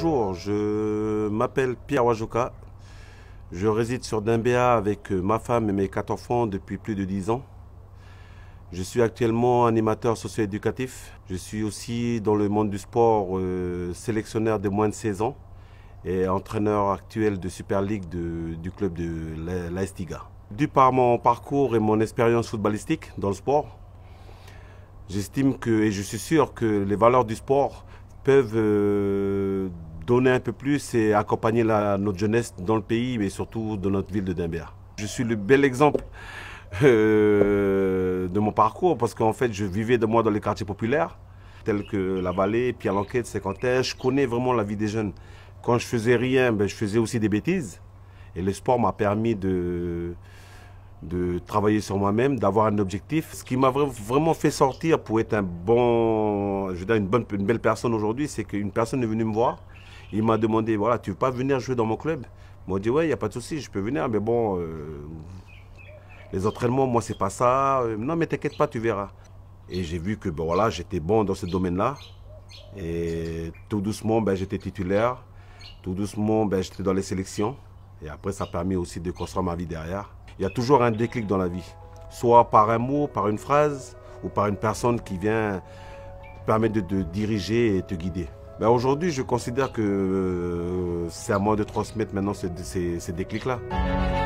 Bonjour, je m'appelle Pierre Wajoka. Je réside sur Dimbéa avec euh, ma femme et mes quatre enfants depuis plus de 10 ans. Je suis actuellement animateur socio-éducatif. Je suis aussi dans le monde du sport euh, sélectionneur de moins de 16 ans et entraîneur actuel de Super League du club de l'Aestiga. Du par mon parcours et mon expérience footballistique dans le sport, j'estime que et je suis sûr que les valeurs du sport peuvent euh, donner un peu plus et accompagner notre jeunesse dans le pays, mais surtout dans notre ville de Dimbert. Je suis le bel exemple euh, de mon parcours parce qu'en fait, je vivais de moi dans les quartiers populaires, tels que la Vallée, Pierre Saint-Quentin. Je connais vraiment la vie des jeunes. Quand je faisais rien, ben, je faisais aussi des bêtises. Et le sport m'a permis de, de travailler sur moi-même, d'avoir un objectif. Ce qui m'a vraiment fait sortir pour être un bon, je une, bonne, une belle personne aujourd'hui, c'est qu'une personne est venue me voir. Il m'a demandé, voilà, tu veux pas venir jouer dans mon club Moi m'a dit, ouais, il n'y a pas de souci, je peux venir, mais bon, euh, les entraînements, moi, c'est pas ça. Euh, non, mais t'inquiète pas, tu verras. Et j'ai vu que, ben voilà, j'étais bon dans ce domaine-là. Et tout doucement, ben, j'étais titulaire. Tout doucement, ben, j'étais dans les sélections. Et après, ça permet aussi de construire ma vie derrière. Il y a toujours un déclic dans la vie, soit par un mot, par une phrase, ou par une personne qui vient permettre de te diriger et te guider. Ben, aujourd'hui, je considère que euh, c'est à moi de transmettre maintenant ces déclics-là.